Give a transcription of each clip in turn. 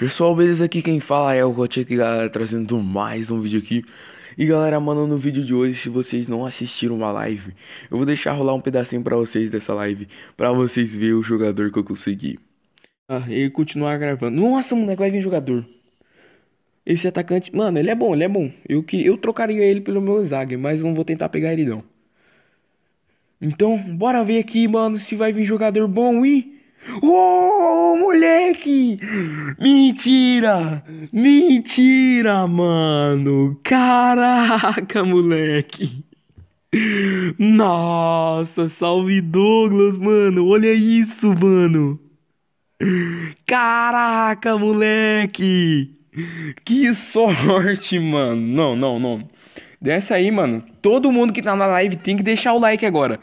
pessoal, beleza? Aqui quem fala é o Rote galera, trazendo mais um vídeo aqui. E galera, mano, no vídeo de hoje, se vocês não assistiram a live, eu vou deixar rolar um pedacinho pra vocês dessa live, pra vocês verem o jogador que eu consegui. Ah, e continuar gravando. Nossa, moleque, vai vir jogador. Esse atacante, mano, ele é bom, ele é bom. Eu, que, eu trocaria ele pelo meu zague, mas não vou tentar pegar ele não. Então, bora ver aqui, mano, se vai vir jogador bom e... Ô, moleque! Mentira! Mentira, mano! Caraca, moleque! Nossa, salve Douglas, mano! Olha isso, mano! Caraca, moleque! Que sorte, mano! Não, não, não. Desce aí, mano. Todo mundo que tá na live tem que deixar o like agora.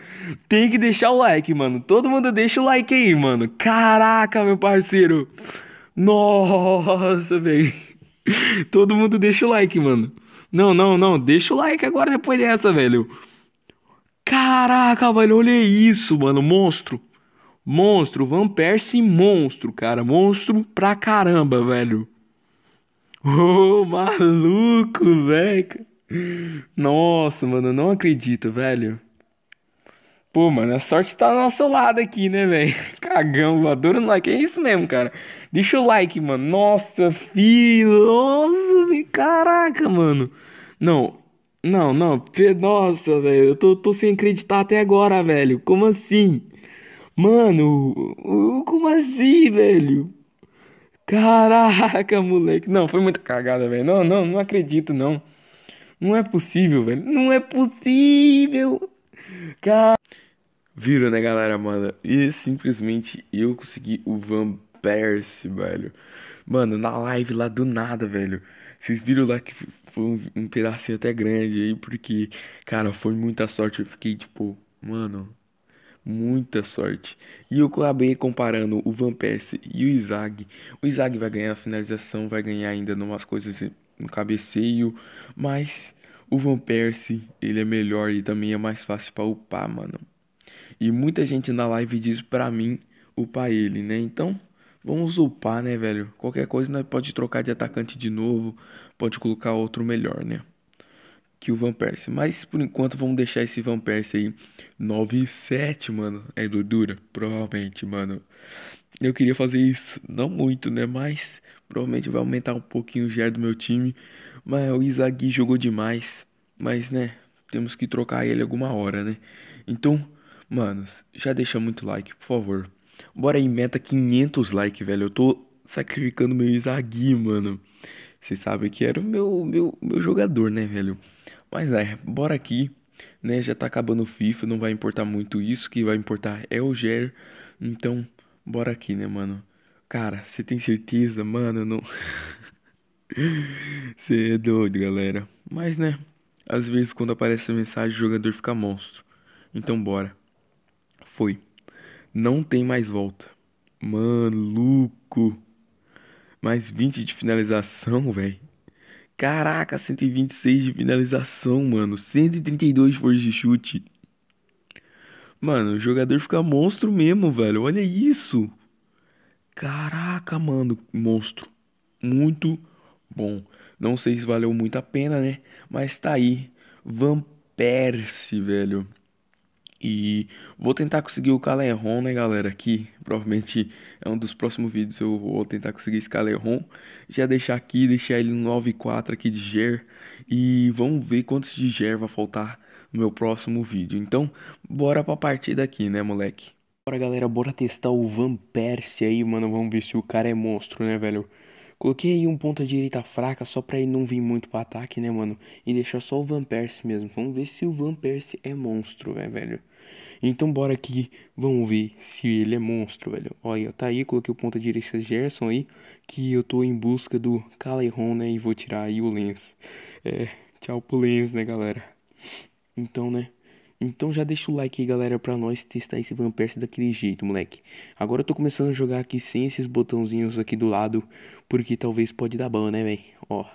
Tem que deixar o like, mano. Todo mundo deixa o like aí, mano. Caraca, meu parceiro. Nossa, velho. Todo mundo deixa o like, mano. Não, não, não. Deixa o like agora depois dessa, velho. Caraca, velho. Olha isso, mano. Monstro. Monstro. Van Persie, monstro, cara. Monstro pra caramba, velho. Ô, oh, maluco, velho. Nossa, mano, eu não acredito, velho. Pô, mano, a sorte tá do nosso lado aqui, né, velho? Cagão, adoro no é like. É isso mesmo, cara. Deixa o like, mano. Nossa, filho. Nossa, filho. caraca, mano. Não, não, não. Nossa, velho. Eu tô, tô sem acreditar até agora, velho. Como assim? Mano, como assim, velho? Caraca, moleque. Não, foi muita cagada, velho. Não, não, não acredito, não. Não é possível, velho. Não é possível. Cara. Viram, né, galera, mano? E simplesmente eu consegui o Van Persie, velho. Mano, na live lá do nada, velho. Vocês viram lá que foi um, pedacinho até grande aí, porque, cara, foi muita sorte. Eu fiquei tipo, mano, muita sorte. E eu acabei comparando o Van Persie e o Isaac. O Isaac vai ganhar a finalização, vai ganhar ainda umas coisas no cabeceio, mas o Van Persie, ele é melhor e também é mais fácil para upar, mano. E muita gente na live diz pra mim upar ele, né? Então, vamos upar, né, velho? Qualquer coisa nós pode trocar de atacante de novo, pode colocar outro melhor, né? Que o Van Persie. Mas por enquanto vamos deixar esse Van Persie aí 9 e 7, mano. É do dura, provavelmente, mano. Eu queria fazer isso, não muito, né, mas Provavelmente vai aumentar um pouquinho o GER do meu time. Mas o Izagui jogou demais. Mas, né? Temos que trocar ele alguma hora, né? Então, manos, já deixa muito like, por favor. Bora aí, meta 500 likes, velho. Eu tô sacrificando meu Izagui, mano. Vocês sabem que era o meu, meu, meu jogador, né, velho? Mas é, bora aqui. Né, já tá acabando o FIFA, não vai importar muito isso. que vai importar é o Ger. Então, bora aqui, né, mano? Cara, você tem certeza, mano? Não. Você é doido, galera. Mas né, às vezes quando aparece a mensagem, o jogador fica monstro. Então bora. Foi. Não tem mais volta. Maluco. Mais 20 de finalização, velho. Caraca, 126 de finalização, mano. 132 de força de chute. Mano, o jogador fica monstro mesmo, velho. Olha isso. Caraca, mano, monstro. Muito bom. Não sei se valeu muito a pena, né? Mas tá aí. Vampersi, velho. E vou tentar conseguir o Calerron, né, galera? Aqui, provavelmente é um dos próximos vídeos. Eu vou tentar conseguir esse Calerron. Já deixar aqui, deixar ele no 9.4 aqui de GER. E vamos ver quantos de GER vai faltar no meu próximo vídeo. Então, bora pra partida aqui, né, moleque? Bora galera, bora testar o Van Persie aí, mano, vamos ver se o cara é monstro, né, velho? Coloquei aí um ponta direita fraca só pra ele não vir muito pro ataque, né, mano? E deixar só o Van Persie mesmo. Vamos ver se o Van Persie é monstro, né, velho? Então bora aqui, vamos ver se ele é monstro, velho. Olha, tá aí, coloquei o ponta direita Gerson aí, que eu tô em busca do Caleron, né, e vou tirar aí o Lens. É, tchau pro Lens, né, galera? Então, né... Então já deixa o like aí, galera, pra nós testar esse Van daquele jeito, moleque. Agora eu tô começando a jogar aqui sem esses botãozinhos aqui do lado, porque talvez pode dar ban, né, velho? Ó,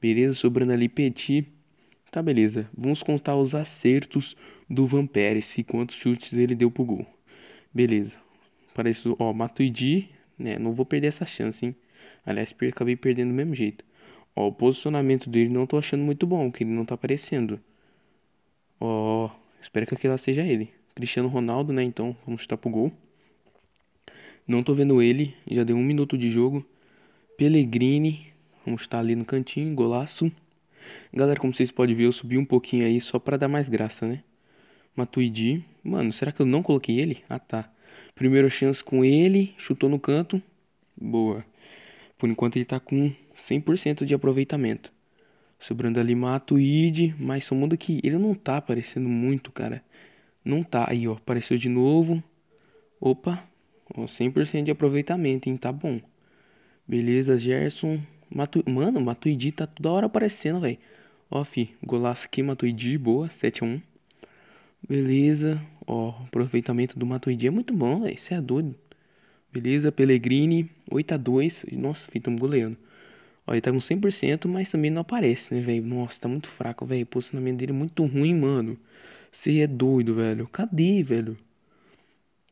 beleza, sobrando ali Petit. Tá, beleza. Vamos contar os acertos do Van e quantos chutes ele deu pro gol. Beleza. Para isso, ó, Matuidi, né, não vou perder essa chance, hein. Aliás, acabei perdendo do mesmo jeito. Ó, o posicionamento dele não tô achando muito bom, que ele não tá aparecendo. Ó, Espero que aquele lá seja ele. Cristiano Ronaldo, né? Então, vamos chutar pro gol. Não tô vendo ele. Já deu um minuto de jogo. Pellegrini. Vamos estar ali no cantinho. Golaço. Galera, como vocês podem ver, eu subi um pouquinho aí só pra dar mais graça, né? Matuidi. Mano, será que eu não coloquei ele? Ah, tá. Primeira chance com ele. Chutou no canto. Boa. Por enquanto ele tá com 100% de aproveitamento. Sobrando ali Mato Id, mas só muda que ele não tá aparecendo muito, cara. Não tá. Aí, ó, apareceu de novo. Opa, ó, 100% de aproveitamento, hein? Tá bom. Beleza, Gerson. Matu... Mano, Matuidi tá toda hora aparecendo, velho. Ó, fi, golaço aqui, Matuidi, boa, 7x1. Beleza, ó, aproveitamento do Matuidi é muito bom, velho, você é doido. Beleza, Pellegrini, 8x2. Nossa, fi, tamo goleando. Olha, ele tá com 100%, mas também não aparece, né, velho? Nossa, tá muito fraco, velho. O posicionamento dele é muito ruim, mano. Você é doido, velho. Cadê, velho?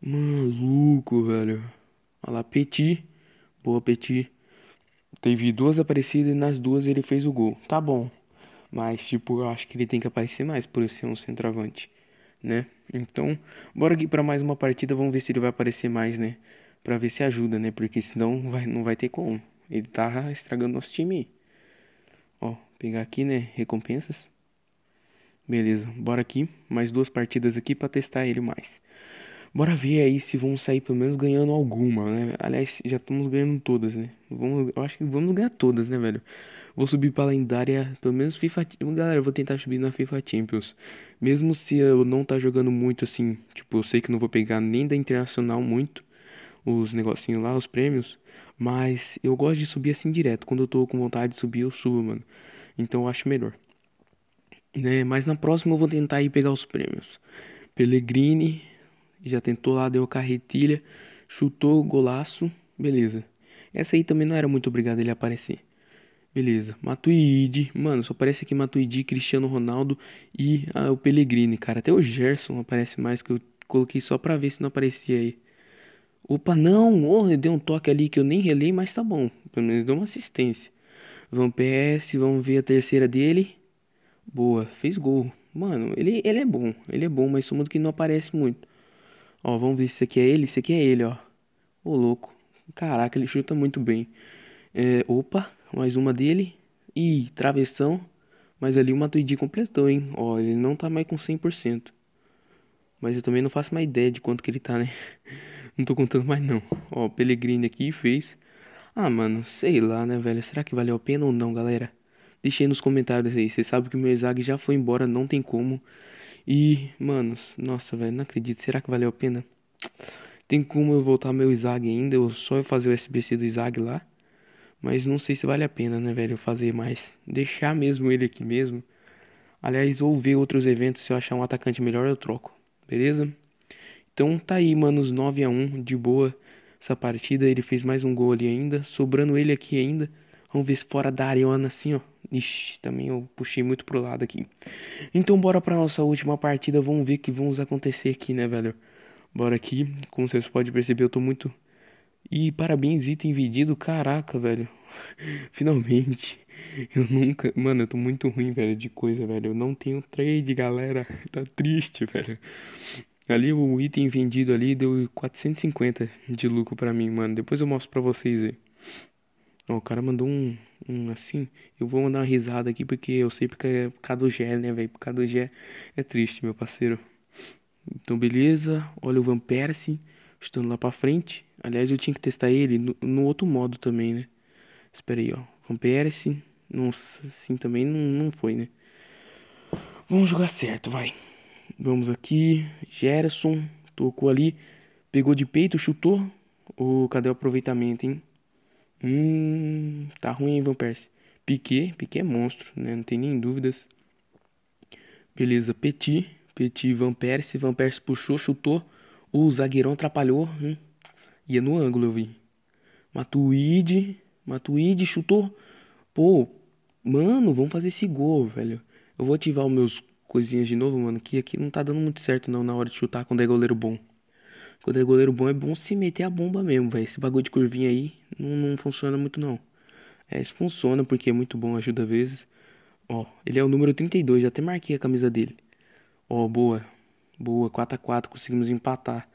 Maluco, velho. Olha lá, Petit. Boa, Petit. Teve duas aparecidas e nas duas ele fez o gol. Tá bom. Mas, tipo, eu acho que ele tem que aparecer mais por ser um centroavante, né? Então, bora aqui para mais uma partida. Vamos ver se ele vai aparecer mais, né? Pra ver se ajuda, né? Porque senão vai, não vai ter como. Ele tá estragando nosso time Ó, pegar aqui, né? Recompensas. Beleza, bora aqui. Mais duas partidas aqui pra testar ele mais. Bora ver aí se vamos sair pelo menos ganhando alguma, né? Aliás, já estamos ganhando todas, né? Vamos, eu acho que vamos ganhar todas, né, velho? Vou subir pra lendária, pelo menos FIFA... Galera, eu vou tentar subir na FIFA Champions. Mesmo se eu não tá jogando muito, assim... Tipo, eu sei que não vou pegar nem da Internacional muito. Os negocinhos lá, os prêmios. Mas eu gosto de subir assim direto. Quando eu tô com vontade de subir, eu subo, mano. Então eu acho melhor. Né? Mas na próxima eu vou tentar ir pegar os prêmios. Pellegrini já tentou lá, deu a carretilha, chutou, golaço, beleza. Essa aí também não era muito obrigado ele aparecer. Beleza, Matuidi, mano, só aparece aqui Matuidi, Cristiano Ronaldo e ah, o Pellegrini, cara. Até o Gerson aparece mais que eu coloquei só pra ver se não aparecia aí. Opa, não, oh, deu um toque ali que eu nem relei, mas tá bom. Pelo menos deu uma assistência. Vamos PS, vamos ver a terceira dele. Boa, fez gol. Mano, ele, ele é bom, ele é bom, mas somando que não aparece muito. Ó, vamos ver se isso aqui é ele, esse aqui é ele, ó. Ô, louco. Caraca, ele chuta muito bem. É, opa, mais uma dele. Ih, travessão. Mas ali o Matuidi completou, hein? Ó, ele não tá mais com 100%. Mas eu também não faço mais ideia de quanto que ele tá, né? Não tô contando mais não. Ó, Pellegrini aqui fez. Ah, mano, sei lá, né, velho? Será que valeu a pena ou não, galera? Deixa aí nos comentários aí. vocês sabem que o meu zag já foi embora, não tem como. E, manos, nossa, velho, não acredito. Será que valeu a pena? Tem como eu voltar meu zag ainda, ou só eu fazer o SBC do zag lá. Mas não sei se vale a pena, né, velho, eu fazer mais. Deixar mesmo ele aqui mesmo. Aliás, ou ver outros eventos, se eu achar um atacante melhor, eu troco. Beleza? Então tá aí, mano, os 9 a 1 de boa essa partida. Ele fez mais um gol ali ainda, sobrando ele aqui ainda. Vamos ver se fora da Ariana assim, ó. Ixi, também eu puxei muito pro lado aqui. Então bora pra nossa última partida, vamos ver o que vamos acontecer aqui, né, velho? Bora aqui, como vocês podem perceber, eu tô muito... E parabéns, item vendido, caraca, velho. Finalmente. Eu nunca. Mano, eu tô muito ruim, velho, de coisa, velho. Eu não tenho trade, galera. Tá triste, velho. Ali o item vendido ali deu 450 de lucro para mim, mano. Depois eu mostro para vocês aí. Ó, o cara mandou um, um assim. Eu vou mandar uma risada aqui porque eu sei porque é por causa do Gé, né, velho? Por causa do Gé é triste, meu parceiro. Então, beleza. Olha o Van Persie estando lá pra frente. Aliás, eu tinha que testar ele no, no outro modo também, né? Espera aí, ó. Van Persie. Nossa, assim também não, não foi, né? Vamos jogar certo, vai. Vamos aqui. Gerson tocou ali. Pegou de peito, chutou. oh, cadê o aproveitamento, hein? Hum, tá ruim, hein, Van Persie. Piquet, Piquet é monstro, né? Não tem nem dúvidas. Beleza, Petit. Petit, Van Persie. Van Persie puxou, chutou. O zagueirão atrapalhou. Hein? Ia no ângulo, eu vi. Matuidi. Matuidi chutou. Pô, mano, vamos fazer esse gol, velho. Eu vou ativar os meus coisinhas de novo, mano, que aqui não tá dando muito certo não na hora de chutar quando é goleiro bom. Quando é goleiro bom, é bom se meter a bomba mesmo, velho. Esse bagulho de curvinha aí não, não funciona muito não. É, isso funciona porque é muito bom, ajuda às vezes. Ó, ele é o número 32, já até marquei a camisa dele. Ó, boa. Boa, 4x4, conseguimos empatar.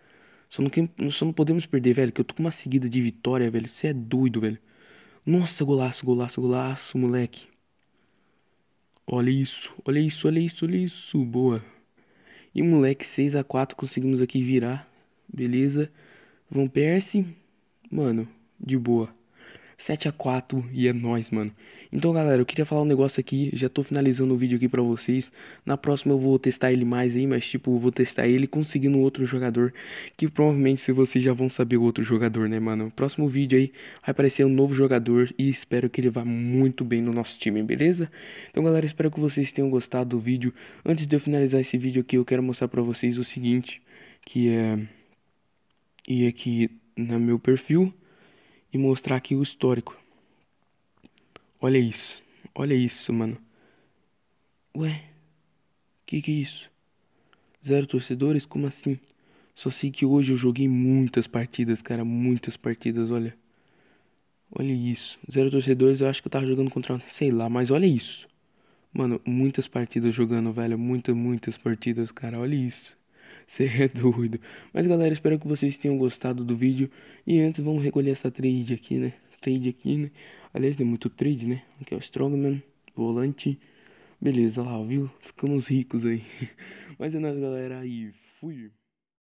Só não, só não podemos perder, velho, que eu tô com uma seguida de vitória, velho. Você é doido, velho. Nossa, golaço, golaço, golaço, moleque. Olha isso, olha isso, olha isso, olha isso. Boa. E moleque, 6x4 conseguimos aqui virar. Beleza. Vão Persie. Mano, de boa. 7x4 e é nóis, mano. Então, galera, eu queria falar um negócio aqui. Já tô finalizando o vídeo aqui pra vocês. Na próxima eu vou testar ele mais aí, mas tipo, vou testar ele conseguindo outro jogador. Que provavelmente se vocês já vão saber o outro jogador, né, mano? Próximo vídeo aí vai aparecer um novo jogador e espero que ele vá muito bem no nosso time, beleza? Então, galera, espero que vocês tenham gostado do vídeo. Antes de eu finalizar esse vídeo aqui, eu quero mostrar pra vocês o seguinte. Que é... E aqui é no meu perfil e mostrar aqui o histórico. Olha isso. Olha isso, mano. Ué? Que que é isso? Zero torcedores? Como assim? Só sei que hoje eu joguei muitas partidas, cara. Muitas partidas, olha. Olha isso. Zero torcedores, eu acho que eu tava jogando contra. Sei lá, mas olha isso. Mano, muitas partidas jogando, velho. Muitas, muitas partidas, cara. Olha isso. Você é doido. Mas galera, espero que vocês tenham gostado do vídeo. E antes, vamos recolher essa trade aqui, né? Trade aqui, né? Aliás, tem é muito trade, né? Aqui é o Strongman, volante. Beleza, lá, viu? Ficamos ricos aí. Mas é nóis, galera. E fui.